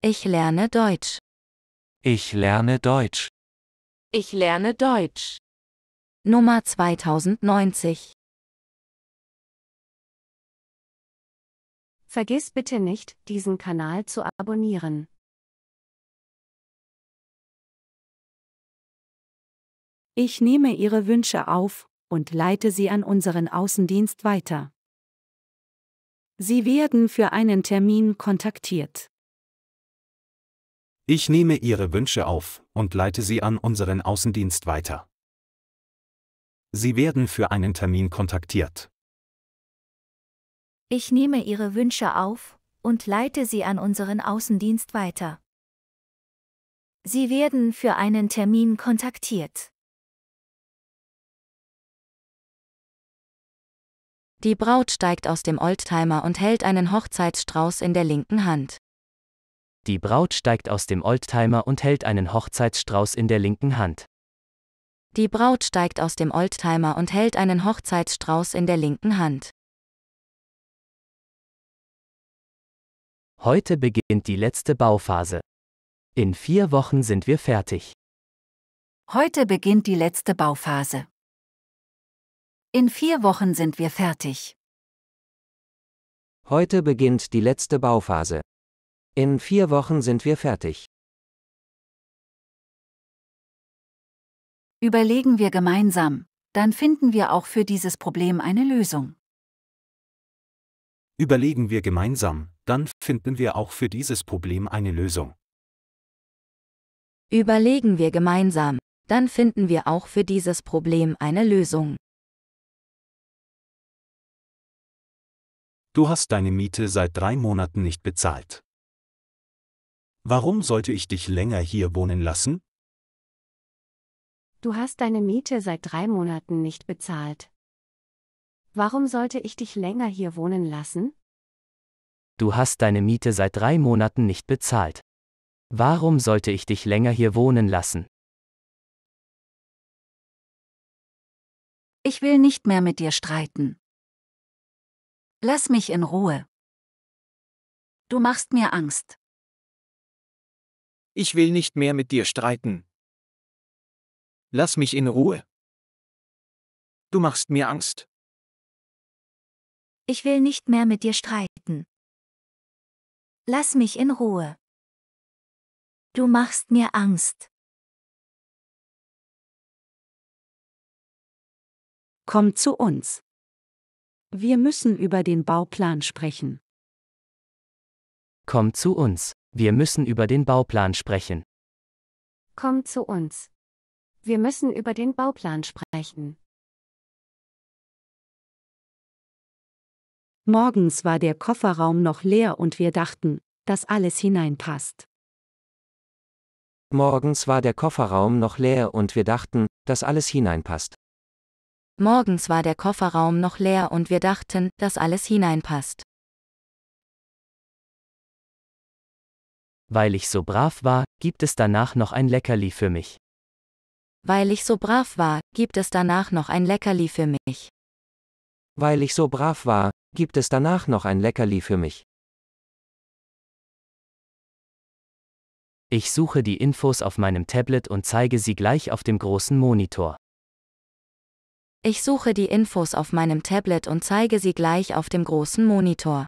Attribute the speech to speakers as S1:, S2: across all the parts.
S1: Ich lerne Deutsch. Ich lerne Deutsch. Ich lerne Deutsch. Nummer 2090. Vergiss bitte nicht, diesen Kanal zu abonnieren. Ich nehme Ihre
S2: Wünsche auf und leite sie an unseren Außendienst weiter. Sie werden für einen Termin kontaktiert.
S3: Ich nehme Ihre Wünsche auf und leite sie an unseren Außendienst weiter. Sie werden für einen Termin kontaktiert.
S1: Ich
S4: nehme Ihre Wünsche auf und leite sie an unseren Außendienst weiter.
S1: Sie werden für einen Termin kontaktiert. Die Braut steigt aus dem Oldtimer
S4: und hält einen Hochzeitsstrauß in der linken Hand.
S5: Die Braut steigt aus dem Oldtimer und hält einen Hochzeitsstrauß in der linken Hand.
S4: Die Braut steigt aus dem Oldtimer und hält einen Hochzeitsstrauß in der linken Hand.
S5: Heute beginnt die letzte Bauphase. In vier Wochen sind wir fertig.
S4: Heute beginnt die letzte Bauphase. In vier Wochen sind wir fertig.
S3: Heute beginnt die letzte Bauphase. In vier Wochen sind wir fertig.
S1: Überlegen wir gemeinsam, dann finden wir auch für dieses Problem eine Lösung.
S3: Überlegen wir gemeinsam, dann finden wir auch für dieses Problem eine Lösung.
S1: Überlegen wir gemeinsam, dann finden wir auch für dieses Problem eine Lösung. Du hast
S3: deine Miete seit drei Monaten nicht bezahlt. Warum sollte ich dich länger hier wohnen lassen?
S2: Du hast deine Miete seit drei Monaten nicht bezahlt. Warum sollte ich dich länger hier wohnen lassen?
S5: Du hast deine Miete seit drei Monaten nicht bezahlt. Warum sollte ich dich länger hier wohnen lassen?
S1: Ich will nicht mehr mit dir streiten. Lass mich in Ruhe. Du machst mir Angst ich will nicht mehr mit dir streiten. Lass mich in Ruhe. Du machst mir Angst. Ich will nicht mehr mit dir streiten. Lass mich in Ruhe. Du machst mir Angst.
S2: Komm zu uns. Wir müssen über den Bauplan sprechen.
S5: Komm zu uns. Wir müssen über den Bauplan sprechen.
S2: Komm zu uns. Wir müssen über den Bauplan sprechen.
S1: Morgens war
S2: der Kofferraum noch leer und wir dachten, dass alles hineinpasst.
S3: Morgens war der Kofferraum noch leer und wir dachten, dass alles hineinpasst.
S4: Morgens war der Kofferraum noch leer und wir dachten, dass alles hineinpasst.
S5: Weil ich so brav war,
S3: gibt es danach noch ein Leckerli für mich.
S1: Weil ich so brav war, gibt es danach noch ein Leckerli für mich.
S3: Weil ich so brav war, gibt es danach noch ein Leckerli für mich. Ich
S5: suche die Infos auf meinem Tablet und zeige sie gleich auf dem großen Monitor.
S4: Ich suche die Infos auf meinem Tablet und zeige sie gleich auf dem großen Monitor.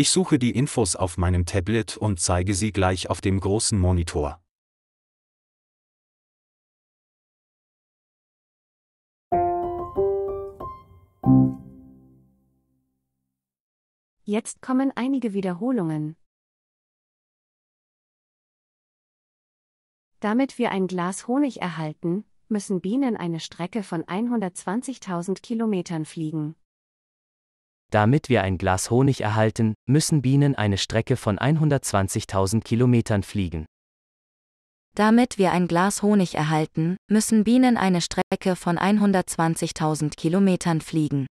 S3: Ich suche die Infos auf meinem Tablet und zeige sie gleich
S1: auf dem großen Monitor.
S2: Jetzt kommen einige Wiederholungen. Damit wir ein Glas Honig erhalten, müssen Bienen eine Strecke von 120.000 Kilometern fliegen.
S5: Damit wir ein Glas Honig erhalten, müssen Bienen eine Strecke von 120.000 Kilometern fliegen.
S4: Damit wir ein Glas Honig erhalten, müssen Bienen eine Strecke von 120.000 Kilometern fliegen.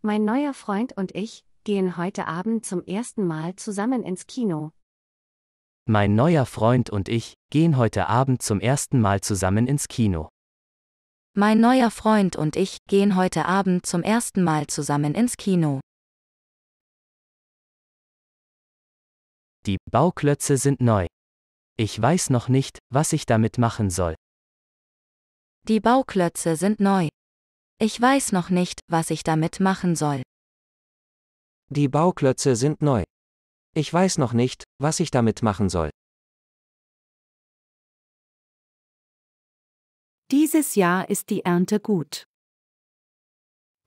S2: Mein neuer Freund und ich gehen heute Abend zum ersten Mal zusammen ins Kino.
S5: Mein neuer Freund und ich gehen heute Abend zum ersten Mal zusammen ins Kino.
S2: Mein neuer Freund und ich
S4: gehen heute Abend zum ersten Mal zusammen ins Kino.
S5: Die Bauklötze sind neu. Ich weiß noch nicht, was ich damit machen soll.
S1: Die Bauklötze sind neu.
S4: Ich weiß noch nicht, was ich damit machen soll.
S3: Die Bauklötze sind neu. Ich weiß noch nicht, was ich damit machen soll.
S1: Dieses Jahr ist die Ernte gut.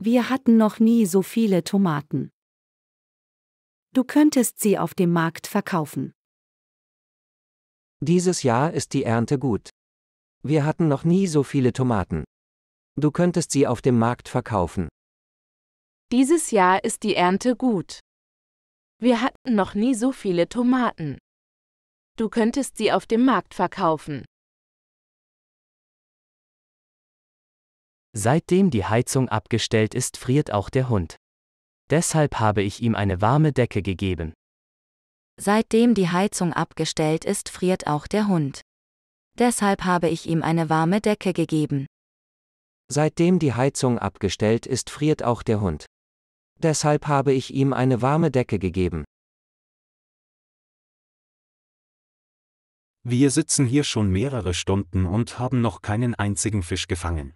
S2: Wir hatten noch nie so viele Tomaten. Du könntest sie auf dem Markt verkaufen.
S3: Dieses Jahr ist die Ernte gut. Wir hatten noch nie so viele Tomaten. Du könntest sie auf dem Markt verkaufen.
S1: Dieses Jahr ist die Ernte gut. Wir hatten noch nie so viele Tomaten. Du könntest sie auf dem Markt verkaufen.
S5: Seitdem die Heizung abgestellt ist, friert auch der Hund. Deshalb habe ich ihm eine warme Decke
S3: gegeben.
S4: Seitdem die Heizung abgestellt ist, friert auch der Hund. Deshalb habe ich ihm eine warme Decke gegeben.
S3: Seitdem die Heizung abgestellt ist, friert auch der Hund. Deshalb habe ich ihm eine warme Decke gegeben. Wir sitzen hier schon mehrere Stunden und haben noch keinen einzigen Fisch gefangen.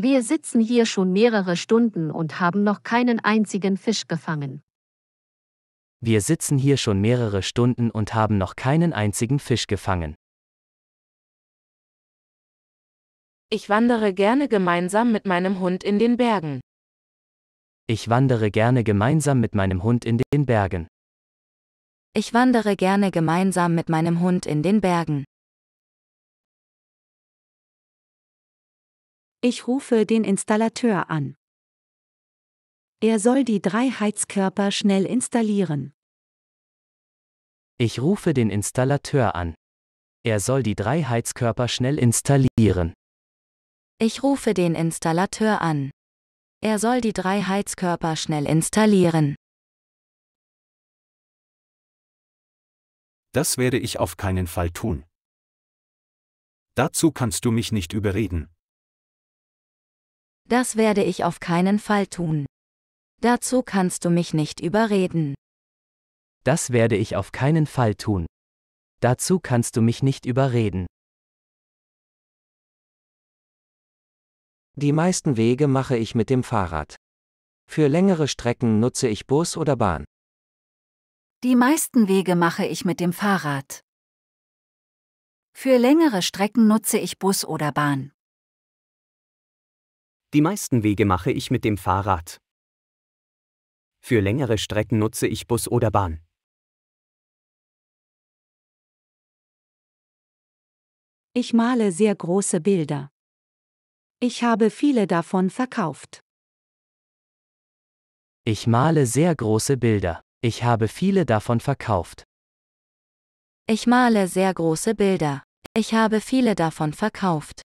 S2: Wir sitzen hier schon mehrere Stunden und haben noch keinen einzigen Fisch gefangen.
S5: Wir sitzen hier schon mehrere Stunden und haben noch keinen einzigen Fisch gefangen.
S1: Ich wandere gerne gemeinsam mit meinem Hund in den Bergen.
S5: Ich wandere gerne gemeinsam mit meinem Hund in den Bergen.
S1: Ich wandere gerne gemeinsam mit meinem Hund in den Bergen. Ich rufe
S2: den Installateur an. Er soll die drei Heizkörper schnell installieren.
S5: Ich rufe den Installateur an. Er soll die drei Heizkörper schnell installieren.
S4: Ich rufe den Installateur an. Er soll die drei Heizkörper schnell installieren.
S1: Das werde ich auf keinen Fall
S3: tun. Dazu kannst du mich nicht überreden.
S4: Das werde ich auf keinen Fall tun. Dazu kannst du mich nicht
S1: überreden.
S5: Das werde ich auf keinen Fall tun. Dazu kannst du
S3: mich nicht überreden. Die meisten Wege mache ich mit dem Fahrrad. Für längere Strecken nutze ich Bus oder Bahn.
S4: Die meisten Wege mache ich mit dem Fahrrad. Für längere Strecken nutze ich Bus oder Bahn.
S3: Die meisten Wege mache ich mit dem Fahrrad. Für längere Strecken
S1: nutze ich Bus oder Bahn.
S2: Ich male sehr große Bilder. Ich habe viele davon verkauft.
S5: Ich male sehr große Bilder. Ich habe viele davon verkauft.
S2: Ich male sehr große
S1: Bilder. Ich habe viele davon verkauft.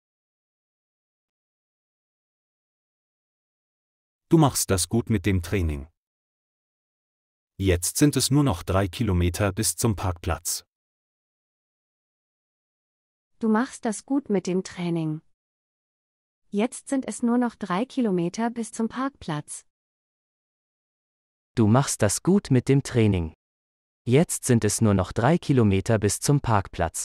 S1: Du machst das gut mit dem Training. Jetzt sind es nur noch drei Kilometer bis zum Parkplatz.
S2: Du machst das gut mit dem Training. Jetzt sind es nur noch drei Kilometer bis zum Parkplatz.
S5: Du machst das gut mit dem Training. Jetzt sind es nur noch drei Kilometer bis zum Parkplatz.